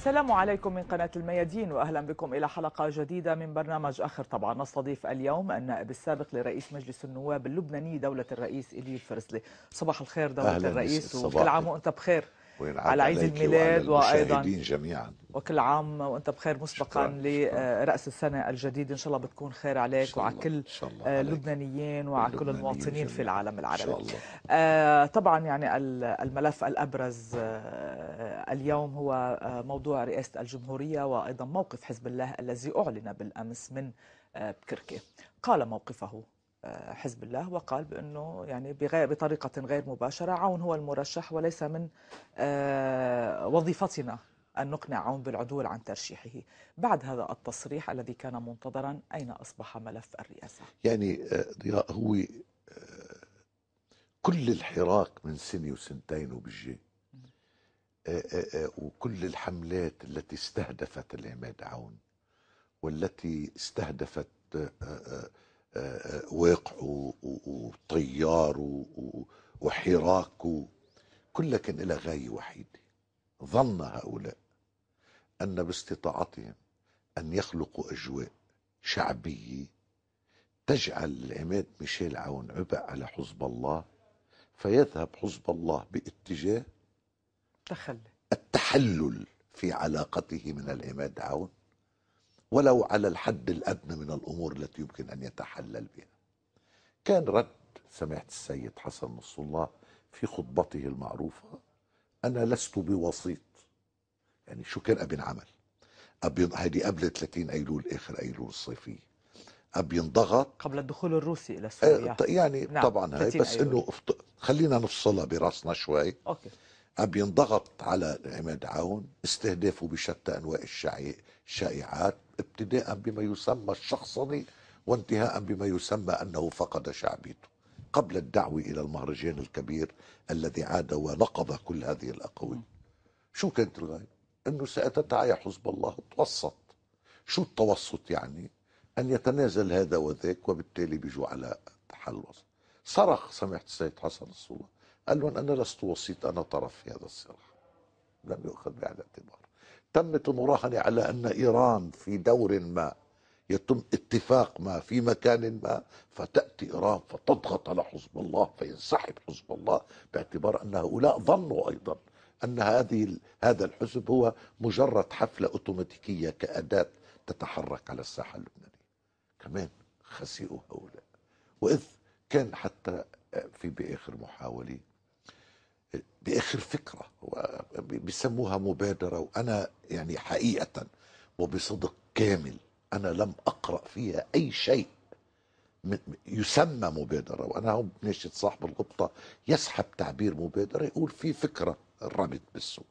السلام عليكم من قناة الميادين وأهلا بكم إلى حلقة جديدة من برنامج آخر طبعا نستضيف اليوم النائب السابق لرئيس مجلس النواب اللبناني دولة الرئيس إليو فرسلي صباح الخير دولة الرئيس وكل عام وأنت بخير على عيد الميلاد وأيضا جميعا وكل عام وأنت بخير مسبقا لرأس آه، السنة الجديد إن شاء الله بتكون خير عليك وعلى كل اللبنانيين وعلى كل المواطنين في العالم العربي إن شاء الله. آه, آه، طبعا يعني الملف الأبرز آه اليوم هو آه، موضوع رئاسة الجمهورية وأيضا موقف حزب الله الذي أعلن بالأمس من آه بكركي قال موقفه آه، حزب الله وقال بانه يعني بغير بطريقه غير مباشره عون هو المرشح وليس من آه، وظيفتنا ان نقنع عون بالعدول عن ترشيحه. بعد هذا التصريح الذي كان منتظرا اين اصبح ملف الرئاسه؟ يعني آه، ضياء هو كل الحراك من سنه وسنتين وبالجي وكل الحملات التي استهدفت العماد عون والتي استهدفت واقعه وطيار وحراكه كلها كان لها غاية وحيدة ظن هؤلاء أن باستطاعتهم أن يخلقوا أجواء شعبية تجعل العماد ميشيل عون عبء على حزب الله فيذهب حزب الله باتجاه تخلي التحلل في علاقته من العماد عون ولو على الحد الأدنى من الأمور التي يمكن أن يتحلل بها كان رد سمعت السيد حسن نصر الله في خطبته المعروفة أنا لست بوسيط يعني شو كان أبين عمل أبين هذه قبل 30 أيلول آخر أيلول الصيفي أبين ينضغط قبل الدخول الروسي إلى آه، سوريا يعني نعم. طبعا هاي بس إنه افط... خلينا نفصلها براسنا شوي أوكي. أبين ينضغط على عماد عون استهدافه بشتى أنواع الشعي شائعات ابتداء بما يسمى الشخصنة وانتهاء بما يسمى أنه فقد شعبيته قبل الدعوة إلى المهرجان الكبير الذي عاد ونقض كل هذه الأقاويل شو كانت الغاية؟ أنه سأتدعي حزب الله توسط شو التوسط يعني؟ أن يتنازل هذا وذاك وبالتالي بيجوا على حل وسط صرخ سمعت السيد حسن الصلاة قال لهم أنا لست وسيط أنا طرف في هذا الصراع لم يؤخذ بعين الاعتبار تمت المراهنة على أن إيران في دور ما يتم اتفاق ما في مكان ما فتأتي إيران فتضغط على حزب الله فينسحب حزب الله باعتبار أن هؤلاء ظنوا أيضا أن هذه هذا الحزب هو مجرد حفلة أوتوماتيكية كأداة تتحرك على الساحة اللبنانية كمان خسئوا هؤلاء وإذ كان حتى في بآخر محاولة باخر فكره بيسموها مبادره وانا يعني حقيقه وبصدق كامل انا لم اقرا فيها اي شيء يسمى مبادره وانا هون بنشد صاحب الغبطه يسحب تعبير مبادره يقول في فكره رمت بالسوق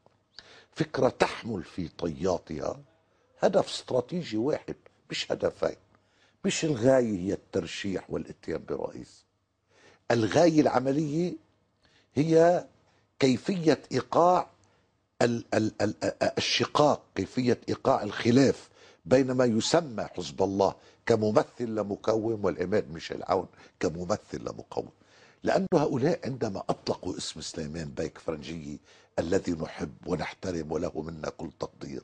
فكره تحمل في طياتها هدف استراتيجي واحد مش هدفين مش الغايه هي الترشيح والاتيان برئيس الغايه العمليه هي كيفية إيقاع الشقاق كيفية إيقاع الخلاف بين ما يسمى حزب الله كممثل لمقوم والإمام ميشيل عون كممثل لمقوم لأن هؤلاء عندما أطلقوا اسم سليمان بايك فرنجي الذي نحب ونحترم وله منا كل تقدير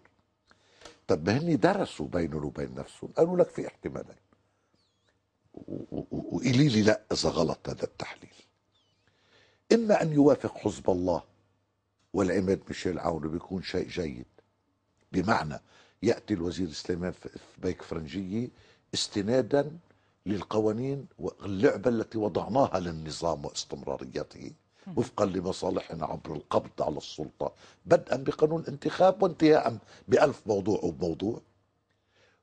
طب هني درسوا بينهم وبين نفسهم قالوا لك في احتمالين وقولي لي لا إذا غلط هذا التحليل إما أن يوافق حزب الله والعماد ميشيل عون بيكون شيء جيد بمعنى يأتي الوزير سليمان بيك فرنجية استنادا للقوانين واللعبة التي وضعناها للنظام واستمراريته وفقا لمصالحنا عبر القبض على السلطة بدءا بقانون انتخاب وانتهاء بألف موضوع وموضوع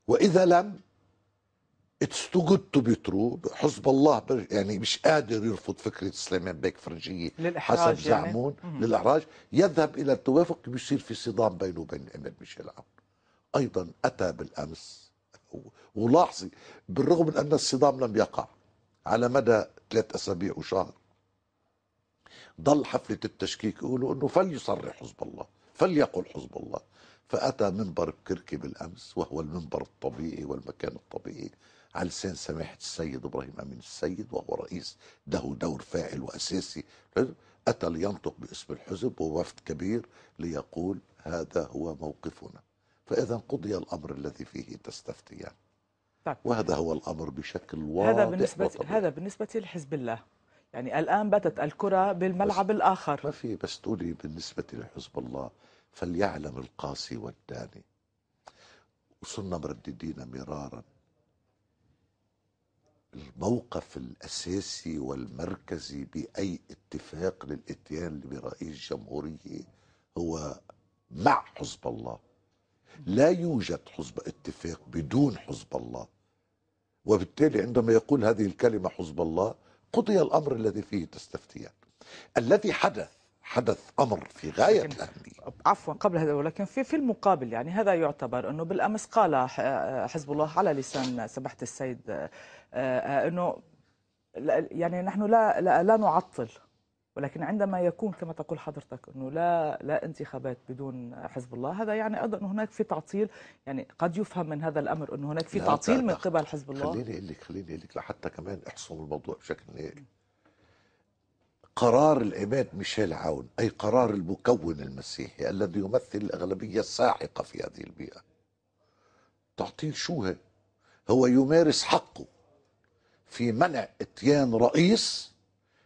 وإذا لم اتس تو جود تو بي ترو حزب الله يعني مش قادر يرفض فكره سليمان بيك فرنجيه حسب يعني. زعمون يعني. للاحراج يذهب الى التوافق بيصير في صدام بينه وبين الامير ميشيل عون ايضا اتى بالامس ولاحظي بالرغم من ان الصدام لم يقع على مدى ثلاث اسابيع وشهر ضل حفله التشكيك يقولوا انه فليصرح حزب الله فليقل حزب الله فاتى منبر بكركي بالامس وهو المنبر الطبيعي والمكان الطبيعي على لسان سماحة السيد إبراهيم أمين السيد وهو رئيس له دور فاعل وأساسي أتى لينطق باسم الحزب ووفد كبير ليقول هذا هو موقفنا فإذا قضي الأمر الذي فيه تستفتيان يعني. طيب. وهذا هو الأمر بشكل واضح هذا بالنسبة, هذا بالنسبة لحزب الله يعني الآن باتت الكرة بالملعب الآخر ما في بس تقولي بالنسبة لحزب الله فليعلم القاسي والداني وصلنا مرددين مرارا الموقف الأساسي والمركزي بأي اتفاق للاتيان برئيس جمهورية هو مع حزب الله لا يوجد حزب اتفاق بدون حزب الله وبالتالي عندما يقول هذه الكلمة حزب الله قضي الأمر الذي فيه تستفتيان الذي حدث حدث امر في غايه الاهميه عفوا قبل هذا ولكن في في المقابل يعني هذا يعتبر انه بالامس قال حزب الله على لسان سماحه السيد آه، آه، انه يعني نحن لا لا, لا نعطل ولكن عندما يكون كما تقول حضرتك انه لا لا انتخابات بدون حزب الله هذا يعني ايضا هناك في تعطيل يعني قد يفهم من هذا الامر انه هناك في تعطيل من قبل حزب الله خليني اقول لك خليني اقول لك لحتى كمان احسم الموضوع بشكل نهائي قرار العباد ميشيل عون أي قرار المكون المسيحي الذي يمثل الأغلبية الساحقة في هذه البيئة تعطيه شو هي هو يمارس حقه في منع اتيان رئيس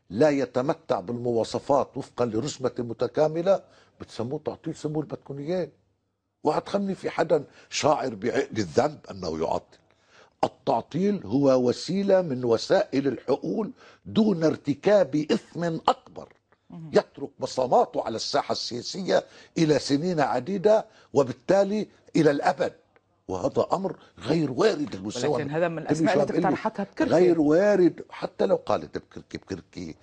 لا يتمتع بالمواصفات وفقا لرسمة متكاملة بتسموه تعطيل سمو اللي بدكم اياه في حدا شاعر بعقل الذنب انه يعطل التعطيل هو وسيله من وسائل الحقول دون ارتكاب اثم اكبر يترك بصماته على الساحه السياسيه الى سنين عديده وبالتالي الى الابد وهذا امر غير وارد المستوى ولكن هذا من الاسماء التي اقترحتها بكركي غير وارد حتى لو قالت بكركي بكركي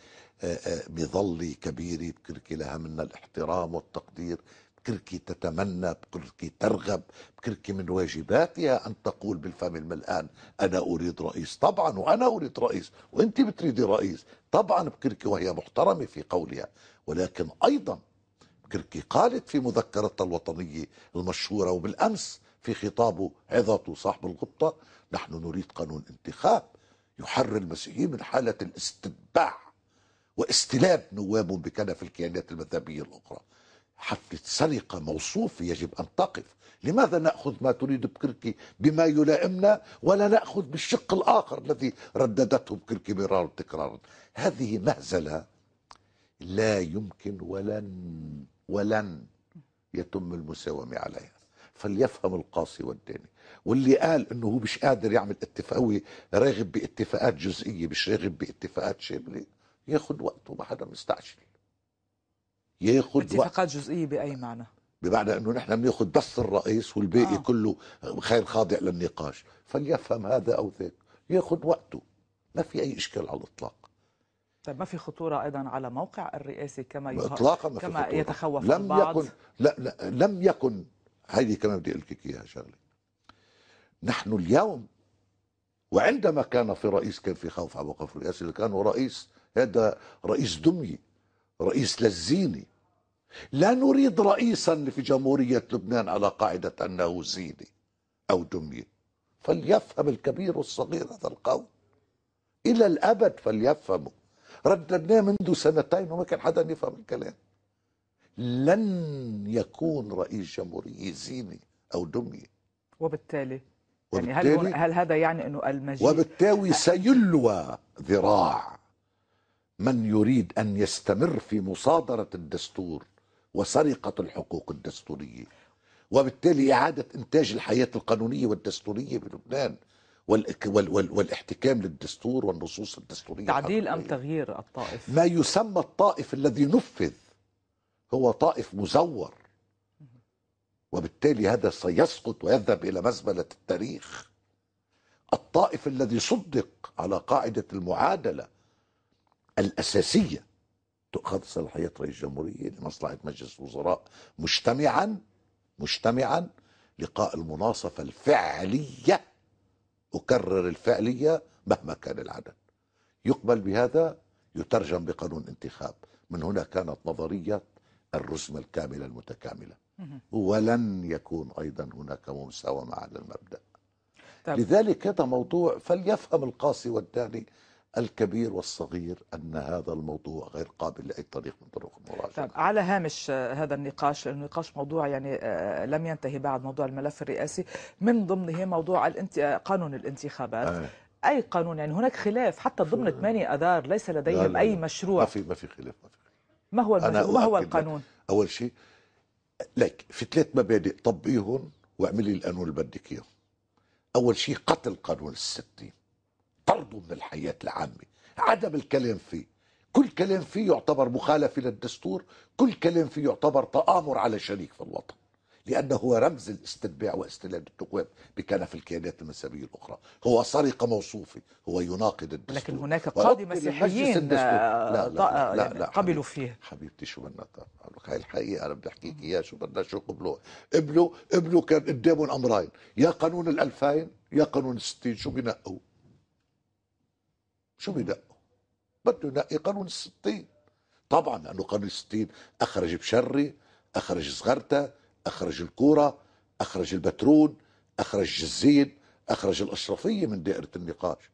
آه، آه، بظلي كبيري بكركي لها منا الاحترام والتقدير بكركي تتمنى بكركي ترغب بكركي من واجباتها أن تقول بالفم الملآن أنا أريد رئيس طبعا وأنا أريد رئيس وأنت بتريدي رئيس طبعا بكركي وهي محترمة في قولها ولكن أيضا بكركي قالت في مذكرتها الوطنية المشهورة وبالأمس في خطابه عظته صاحب الغبطة نحن نريد قانون انتخاب يحرر المسيحيين من حالة الاستتباع واستلاب نوابهم بكنف الكيانات المذهبية الأخرى حفلة سرقة موصوف يجب أن تقف لماذا نأخذ ما تريد بكركي بما يلائمنا ولا نأخذ بالشق الآخر الذي رددته بكركي مرارا وتكرارا هذه مهزلة لا يمكن ولن ولن يتم المساومة عليها فليفهم القاصي والداني واللي قال انه هو مش قادر يعمل اتفاق هو راغب باتفاقات جزئيه مش راغب باتفاقات شامله ياخذ وقته ما حدا مستعجل ياخد اتفاقات جزئيه باي معنى؟ بمعنى انه نحن بناخذ بس الرئيس والباقي آه. كله خير خاضع للنقاش فليفهم هذا او ذاك ياخذ وقته ما في اي اشكال على الاطلاق طيب ما في خطوره ايضا على موقع الرئاسي كما يخ... اطلاقا ما كما في خطورة. يتخوف لم البعض يكن لا, لا لم يكن هيدي كمان بدي اقول لك اياها شغله نحن اليوم وعندما كان في رئيس كان في خوف على موقف الرئاسي اللي رئيس هذا رئيس دمي رئيس لزيني لا نريد رئيسا في جمهورية لبنان على قاعدة أنه زيني أو دمية فليفهم الكبير والصغير هذا القول إلى الأبد فليفهموا رددناه منذ سنتين وما كان حدا يفهم الكلام لن يكون رئيس جمهورية زيني أو دمية وبالتالي, وبالتالي يعني هل, هل هذا يعني أنه المجيء وبالتالي سيلوى ذراع من يريد أن يستمر في مصادرة الدستور وسرقة الحقوق الدستورية وبالتالي إعادة إنتاج الحياة القانونية والدستورية بلبنان والاحتكام للدستور والنصوص الدستورية تعديل أم تغيير الطائف ما يسمى الطائف الذي نفذ هو طائف مزور وبالتالي هذا سيسقط ويذهب إلى مزبلة التاريخ الطائف الذي صدق على قاعدة المعادلة الأساسية تؤخذ صلاحيات رئيس الجمهورية لمصلحة مجلس الوزراء مجتمعا مجتمعا لقاء المناصفة الفعلية أكرر الفعلية مهما كان العدد يقبل بهذا يترجم بقانون انتخاب من هنا كانت نظرية الرسمة الكاملة المتكاملة ولن يكون أيضا هناك مساومة على المبدأ طيب. لذلك هذا موضوع فليفهم القاسي والداني الكبير والصغير أن هذا الموضوع غير قابل لأي طريق من طرق المراجعة طيب على هامش آه، هذا النقاش النقاش موضوع يعني آه، آه، لم ينتهي بعد موضوع الملف الرئاسي من ضمنه موضوع الانت... قانون الانتخابات آه. أي قانون يعني هناك خلاف حتى ضمن 8 أذار ليس لديهم لا لا أي مشروع ما في ما في خلاف ما في خلاف. ما هو أنا ما هو القانون؟ أول شيء لك في ثلاث مبادئ طبقيهم واعملي القانون اللي بدك إياه أول شيء قتل قانون الستين طرده من الحياة العامة عدم الكلام فيه كل كلام فيه يعتبر مخالفة للدستور كل كلام فيه يعتبر تآمر على شريك في الوطن لأنه هو رمز الاستتباع واستلام النخب بكنف الكيانات المذهبية الأخرى هو سرقة موصوفة هو يناقض الدستور لكن هناك قاضي مسيحيين آه، لا لا, لا, لا, يعني لا قبلوا فيه حبيبتي شو بدنا هاي الحقيقة أنا بدي أحكيك إياها شو بدنا شو قبلوه ابنه ابنه كان قدامهم أمرين يا قانون الألفين يا قانون الستين شو بنقوا شو بدقوا بده ينقي قانون الستين طبعا لانه قانون الستين اخرج بشري اخرج صغرتا اخرج الكوره اخرج البترون اخرج الزين اخرج الاشرفيه من دائره النقاش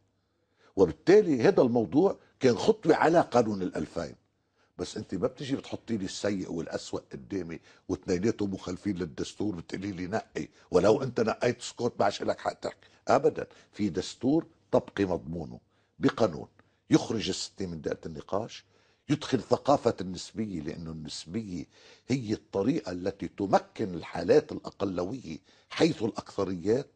وبالتالي هذا الموضوع كان خطوه على قانون الألفين بس انت ما بتجي بتحطي لي السيء والاسوء قدامي واثنيناتهم مخالفين للدستور بتقولي لي نقي ولو انت نقيت سكوت ما عادش لك حق تحكي ابدا في دستور تبقي مضمونه بقانون يخرج الستين من دائرة النقاش يدخل ثقافة النسبية لأنه النسبية هي الطريقة التي تمكن الحالات الأقلوية حيث الأكثريات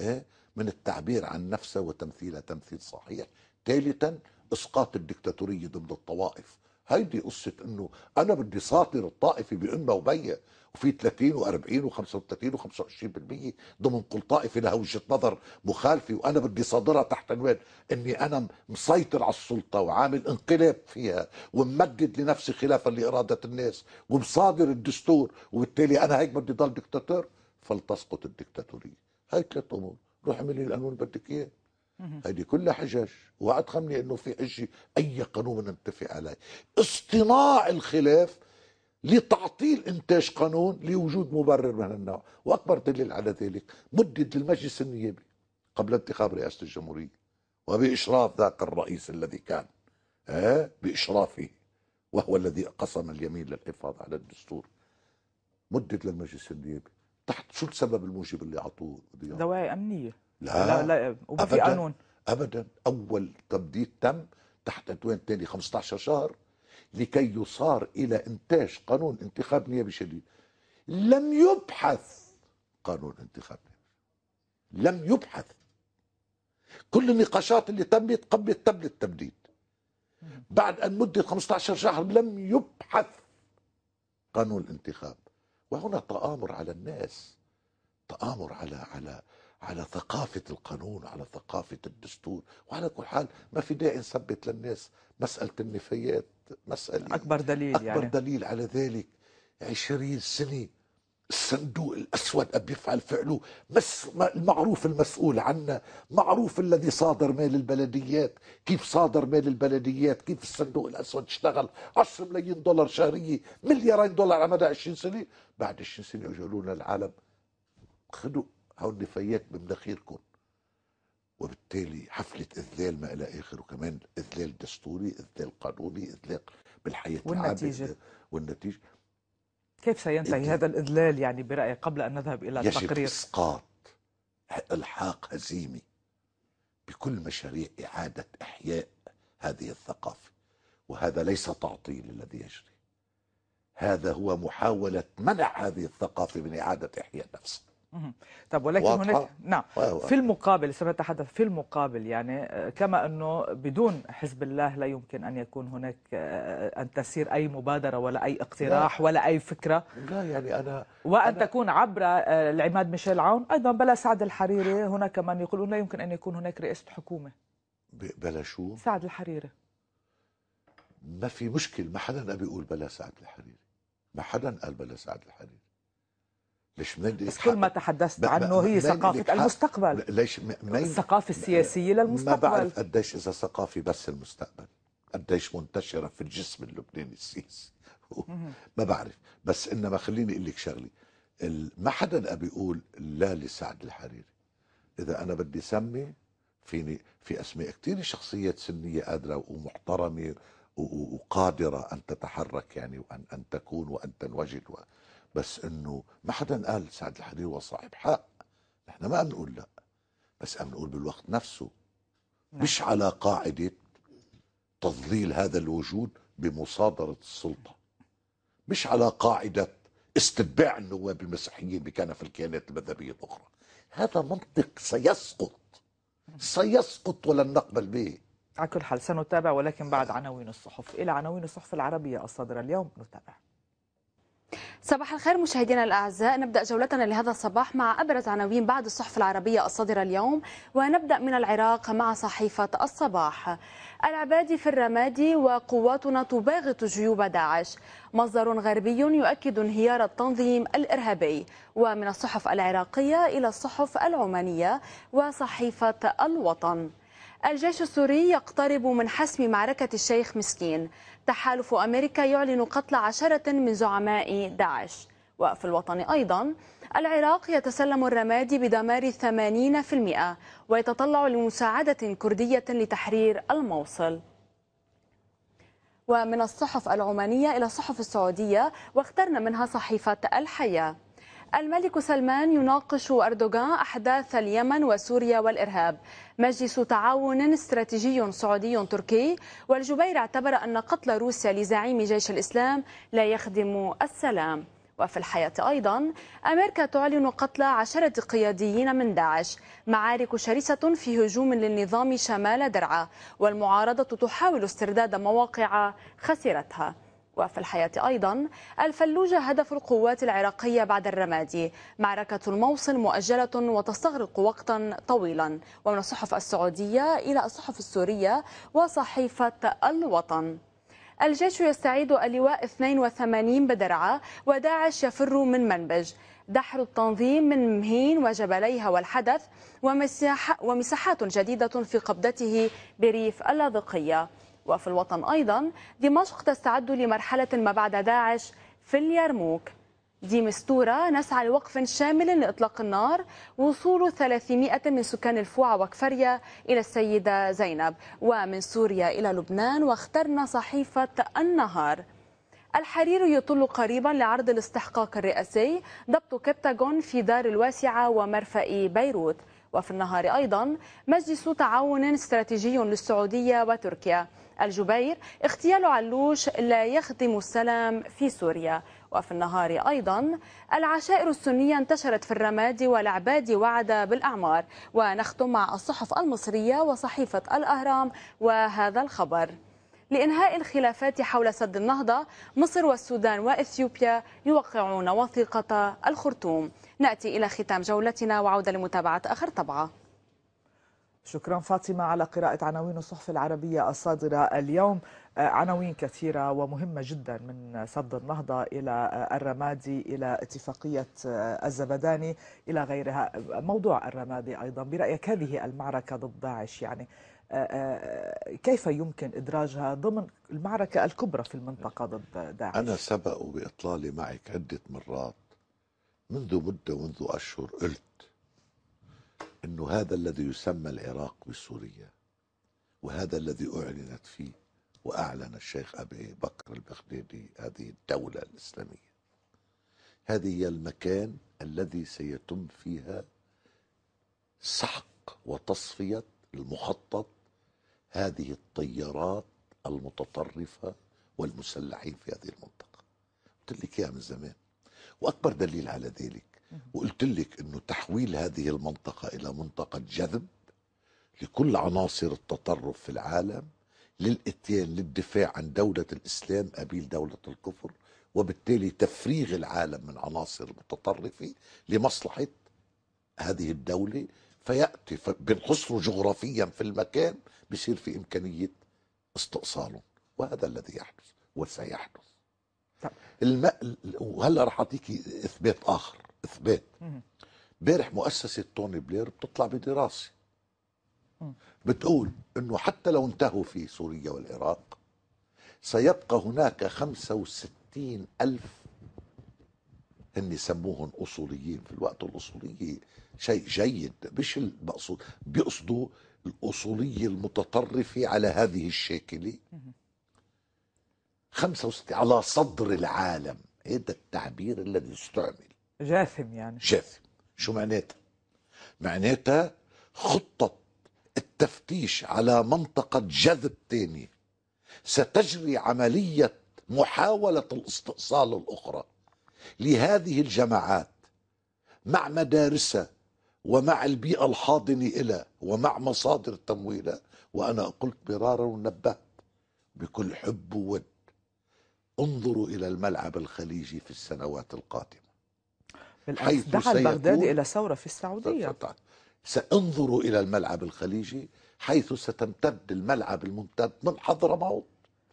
إيه، من التعبير عن نفسها وتمثيلها تمثيل صحيح ثالثا إسقاط الدكتاتورية ضد الطوائف هيدي قصة أنه أنا بدي ساطر الطائفة بأمه وبيه وفي 30 و40 و35 و25% ضمن كل طائفة لها وجهه نظر مخالفه وانا بدي صادرها تحت عنوان اني انا مسيطر على السلطه وعامل انقلاب فيها وممدد لنفسي خلافا لاراده الناس ومصادر الدستور وبالتالي انا هيك بدي ضل دكتاتور فلتسقط الدكتاتوريه هاي ثلاث امور روح لي القانون اللي بدك اياه هيدي كلها حجج واتخمني انه في حجه اي قانون نتفق عليه اصطناع الخلاف لتعطيل إنتاج قانون لوجود مبرر من النوع وأكبر دليل على ذلك مدد المجلس النيابي قبل انتخاب رئاسة الجمهورية وبإشراف ذاك الرئيس الذي كان آه بإشرافه وهو الذي قسم اليمين للحفاظ على الدستور مدد للمجلس النيابي تحت شو السبب الموجب اللي اعطوه دواعي امنيه لا لا, لا وما في قانون ابدا اول تمديد تم تحت عدوان ثاني 15 شهر لكي يصار إلى إنتاج قانون انتخاب نيابي شديد لم يبحث قانون انتخاب نيابي لم يبحث كل النقاشات اللي تمت قبل تم التمديد بعد أن مدة 15 شهر لم يبحث قانون الانتخاب وهنا تآمر على الناس تآمر على على على ثقافة القانون على ثقافة الدستور وعلى كل حال ما في داعي نثبت للناس مسألة النفايات مسألة أكبر دليل أكبر يعني. دليل على ذلك عشرين سنة الصندوق الأسود بيفعل فعله بس المعروف المسؤول عنا معروف الذي صادر مال البلديات كيف صادر مال البلديات كيف الصندوق الأسود اشتغل 10 ملايين دولار شهرية مليارين دولار على مدى 20 سنة بعد 20 سنة اجوا العالم خدوا هول النفايات بمناخيركم وبالتالي حفلة إذلال ما إلى آخره كمان إذلال دستوري إذلال قانوني إذلال بالحياة والنتيجة والنتيجة كيف سينتهي هذا الإذلال يعني برأيك قبل أن نذهب إلى يجب التقرير يجب إسقاط إلحاق هزيمة بكل مشاريع إعادة إحياء هذه الثقافة وهذا ليس تعطيل الذي يجري هذا هو محاولة منع هذه الثقافة من إعادة إحياء نفسها طب ولكن واضحة. هناك نعم في المقابل سنتحدث في المقابل يعني آه، كما انه بدون حزب الله لا يمكن ان يكون هناك آه، آه، ان تسير اي مبادره ولا اي اقتراح لا. ولا اي فكره لا يعني انا وان أنا تكون عبر العماد ميشيل عون ايضا بلا سعد الحريري هناك من يقولون لا يمكن ان يكون هناك رئاسه حكومه بلا شو سعد الحريري ما في مشكل ما حدا بيقول بلا سعد الحريري ما حدا قال بلا سعد الحريري مش بس كل ما تحدثت عنه هي ثقافة المستقبل ليش الثقافة السياسية للمستقبل ما بعرف قديش إذا ثقافة بس المستقبل قديش منتشرة في الجسم اللبناني السياسي ما بعرف بس إنما خليني أقول لك شغلة ما حدا بيقول لا لسعد الحريري إذا أنا بدي سمي فيني في أسماء كثير شخصيات سنية قادرة ومحترمة وقادرة أن تتحرك يعني وأن أن تكون وأن تنوجد و... بس انه ما حدا قال سعد الحريري هو صاحب حق نحن ما بنقول لا بس عم نقول بالوقت نفسه نعم. مش على قاعدة تضليل هذا الوجود بمصادرة السلطة مش على قاعدة استتباع النواب المسيحيين بكنف الكيانات المذهبية الأخرى هذا منطق سيسقط سيسقط ولن نقبل به على كل حال سنتابع ولكن بعد عناوين الصحف إلى عناوين الصحف العربية الصادرة اليوم نتابع صباح الخير مشاهدينا الاعزاء نبدا جولتنا لهذا الصباح مع ابرز عناوين بعد الصحف العربيه الصادره اليوم ونبدا من العراق مع صحيفه الصباح العبادي في الرمادي وقواتنا تباغت جيوب داعش مصدر غربي يؤكد انهيار التنظيم الارهابي ومن الصحف العراقيه الى الصحف العمانيه وصحيفه الوطن الجيش السوري يقترب من حسم معركة الشيخ مسكين تحالف أمريكا يعلن قتل عشرة من زعماء داعش وفي الوطن أيضا العراق يتسلم الرمادي بدمار 80% ويتطلع لمساعدة كردية لتحرير الموصل ومن الصحف العمانية إلى الصحف السعودية واخترنا منها صحيفة الحياة الملك سلمان يناقش أردوغان أحداث اليمن وسوريا والإرهاب مجلس تعاون استراتيجي سعودي تركي والجبير اعتبر أن قتل روسيا لزعيم جيش الإسلام لا يخدم السلام وفي الحياة أيضا أمريكا تعلن قتل عشرة قياديين من داعش معارك شرسة في هجوم للنظام شمال درعا والمعارضة تحاول استرداد مواقع خسرتها وفي الحياة أيضا الفلوجة هدف القوات العراقية بعد الرمادي معركة الموصل مؤجلة وتستغرق وقتا طويلا ومن الصحف السعودية إلى الصحف السورية وصحيفة الوطن الجيش يستعيد اللواء 82 بدرعة وداعش يفر من منبج دحر التنظيم من مهين وجبليها والحدث ومساحات جديدة في قبضته بريف اللاذقية وفي الوطن أيضا دمشق تستعد لمرحلة ما بعد داعش في اليرموك دي مستورة نسعى لوقف شامل لإطلاق النار وصول 300 من سكان الفوعة وكفرية إلى السيدة زينب ومن سوريا إلى لبنان واخترنا صحيفة النهار الحرير يطل قريبا لعرض الاستحقاق الرئاسي ضبط كبتاجون في دار الواسعة ومرفأ بيروت وفي النهار أيضا مجلس تعاون استراتيجي للسعودية وتركيا الجبير اغتيال علوش لا يخدم السلام في سوريا وفي النهار أيضا العشائر السنية انتشرت في الرماد والعباد وعد بالأعمار ونختم مع الصحف المصرية وصحيفة الأهرام وهذا الخبر لإنهاء الخلافات حول سد النهضة مصر والسودان وإثيوبيا يوقعون وثيقة الخرطوم نأتي إلى ختام جولتنا وعودة لمتابعة آخر طبعة شكرا فاطمة على قراءة عناوين الصحف العربية الصادرة اليوم آه، عناوين كثيرة ومهمة جدا من سد النهضة إلى آه، الرمادي إلى اتفاقية آه، الزبداني إلى غيرها موضوع الرمادي أيضا برأيك هذه المعركة ضد داعش يعني كيف يمكن إدراجها ضمن المعركة الكبرى في المنطقة ضد داعش أنا سبق بإطلالي معك عدة مرات منذ مدة منذ أشهر قلت أنه هذا الذي يسمى العراق بسوريا وهذا الذي أعلنت فيه وأعلن الشيخ أبي بكر البغدادي هذه الدولة الإسلامية هذه هي المكان الذي سيتم فيها سحق وتصفية المخطط هذه الطيارات المتطرفة والمسلحين في هذه المنطقة قلت لك إياها من زمان وأكبر دليل على ذلك وقلت لك انه تحويل هذه المنطقه الى منطقه جذب لكل عناصر التطرف في العالم للاتيان للدفاع عن دوله الاسلام قبيل دوله الكفر وبالتالي تفريغ العالم من عناصر متطرفه لمصلحه هذه الدوله فياتي بنحصره جغرافيا في المكان بصير في امكانيه استئصاله وهذا الذي يحدث وسيحدث طب. وهلا رح اعطيكي اثبات اخر اثبات امبارح مؤسسه توني بلير بتطلع بدراسه بتقول انه حتى لو انتهوا في سوريا والعراق سيبقى هناك 65 ألف هن يسموهم أصوليين في الوقت الأصولي شيء جيد مش المقصود بيقصدوا الأصولية المتطرفة على هذه الشاكلة 65 على صدر العالم هذا التعبير الذي استعمل جاثم يعني جاثم شو معناتها معناتها خطة التفتيش على منطقة جذب تاني ستجري عملية محاولة الاستئصال الأخرى لهذه الجماعات مع مدارسها ومع البيئة الحاضنة إلى ومع مصادر تمويلها وأنا قلت مرارا ونبهت بكل حب وود انظروا إلى الملعب الخليجي في السنوات القادمة بالعكس دعا البغدادي إلى ثورة في السعودية سانظر إلى الملعب الخليجي حيث ستمتد الملعب الممتد من حضرموت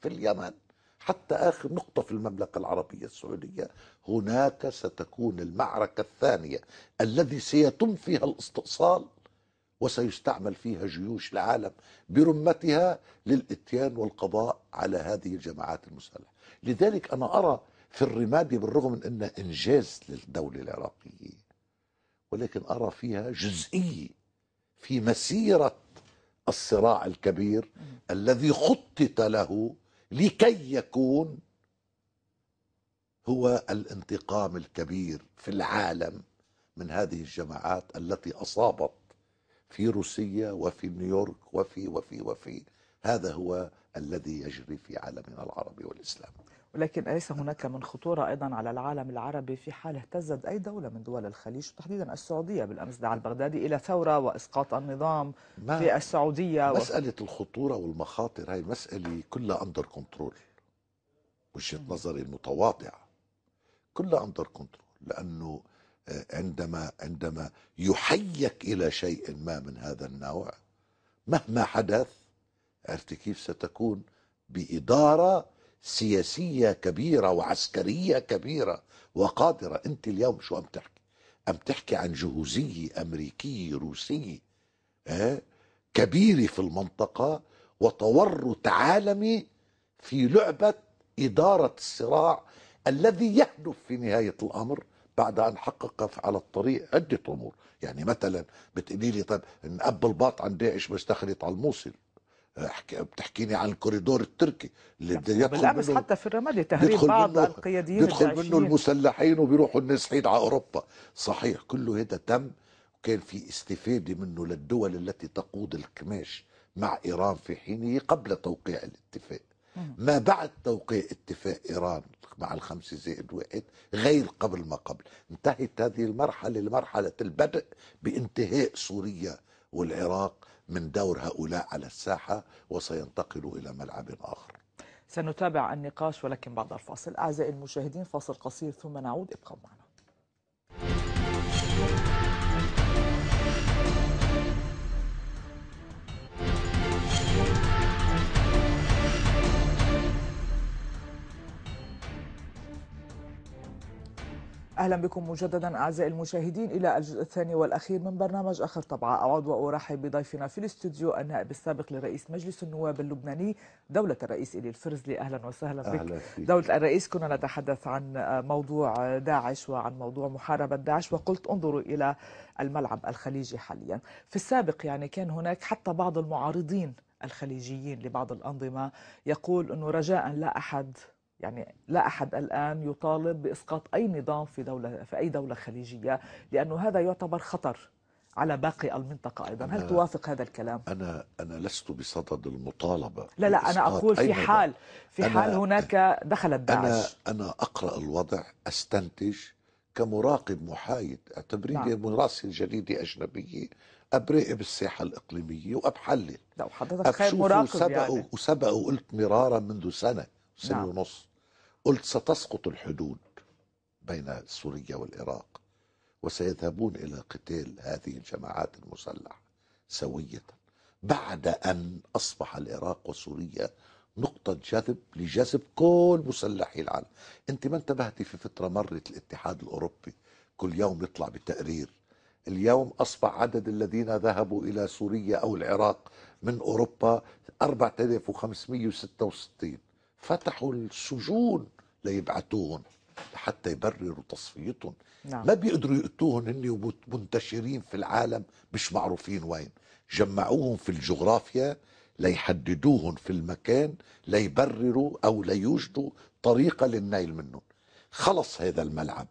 في اليمن حتى آخر نقطة في المملكة العربية السعودية هناك ستكون المعركة الثانية الذي سيتم فيها الاستئصال وسيستعمل فيها جيوش العالم برمتها للاتيان والقضاء على هذه الجماعات المسلحة لذلك أنا أرى في الرمادي بالرغم من أنها إنجاز للدولة العراقية ولكن أرى فيها جزئية في مسيرة الصراع الكبير الذي خطط له لكي يكون هو الانتقام الكبير في العالم من هذه الجماعات التي اصابت في روسيا وفي نيويورك وفي وفي وفي هذا هو الذي يجري في عالمنا العربي والإسلام ولكن أليس هناك من خطورة أيضا على العالم العربي في حال اهتزت أي دولة من دول الخليج وتحديدا السعودية بالأمس دعا البغدادي إلى ثورة وإسقاط النظام في السعودية مسألة و... الخطورة والمخاطر هي مسألة كلها أندر كنترول وجهة نظري المتواضعة كلها أندر كنترول لأنه آه، عندما عندما يحيك إلى شيء ما من هذا النوع مهما حدث عرفت كيف ستكون بإدارة سياسية كبيرة وعسكرية كبيرة وقادرة أنت اليوم شو عم تحكي عم تحكي عن جهوزية أمريكية روسية أه؟ كبيرة في المنطقة وتورط عالمي في لعبة إدارة الصراع الذي يهدف في نهاية الأمر بعد أن حقق على الطريق عدة أمور يعني مثلا بتقولي لي طيب نقبل باط عن داعش بس دخلت على الموصل بتحكيني عن الكوريدور التركي اللي يدخل بالامس منه حتى في الرمادي تهريب بعض القياديين يدخل منه المسلحين وبيروحوا الناس حيد على اوروبا صحيح كل هذا تم وكان في استفاده منه للدول التي تقود الكماش مع ايران في حينه قبل توقيع الاتفاق ما بعد توقيع اتفاق ايران مع الخمسة زائد واحد غير قبل ما قبل انتهت هذه المرحلة لمرحلة البدء بانتهاء سوريا والعراق من دور هؤلاء على الساحة وسينتقلوا إلى ملعب آخر سنتابع النقاش ولكن بعد الفاصل أعزائي المشاهدين فاصل قصير ثم نعود ابقوا معنا اهلا بكم مجددا اعزائي المشاهدين الى الجزء الثاني والاخير من برنامج اخر طبعه اعود وارحب بضيفنا في الاستوديو النائب السابق لرئيس مجلس النواب اللبناني دوله الرئيس الي الفرزلي اهلا وسهلا بك أهلا فيك. دوله الرئيس كنا نتحدث عن موضوع داعش وعن موضوع محاربه داعش وقلت انظروا الى الملعب الخليجي حاليا في السابق يعني كان هناك حتى بعض المعارضين الخليجيين لبعض الانظمه يقول انه رجاء لا احد يعني لا احد الان يطالب باسقاط اي نظام في دوله في اي دوله خليجيه لانه هذا يعتبر خطر على باقي المنطقة أيضا هل توافق هذا الكلام؟ أنا أنا لست بصدد المطالبة لا لا أنا أقول في حال في حال هناك دخلت داعش أنا أنا أقرأ الوضع أستنتج كمراقب محايد اعتبريني نعم. مراسل جريدة أجنبية أبرئ بالساحة الإقليمية وأبحلل لا وحضرتك خير مراقب وسبق يعني. وسبق وقلت مرارا منذ سنة سنة نعم. ونص قلت ستسقط الحدود بين سوريا والعراق وسيذهبون إلى قتال هذه الجماعات المسلحة سوية بعد أن أصبح العراق وسوريا نقطة جذب لجذب كل مسلحي العالم أنت ما انتبهتي في فترة مرت الاتحاد الأوروبي كل يوم يطلع بتقرير اليوم أصبح عدد الذين ذهبوا إلى سوريا أو العراق من أوروبا 4566 فتحوا السجون ليبعتوهم حتى يبرروا تصفيتهم نعم. ما بيقدروا يقتوهم هن منتشرين في العالم مش معروفين وين جمعوهم في الجغرافيا ليحددوهم في المكان ليبرروا او ليوجدوا طريقه للنيل منهم خلص هذا الملعب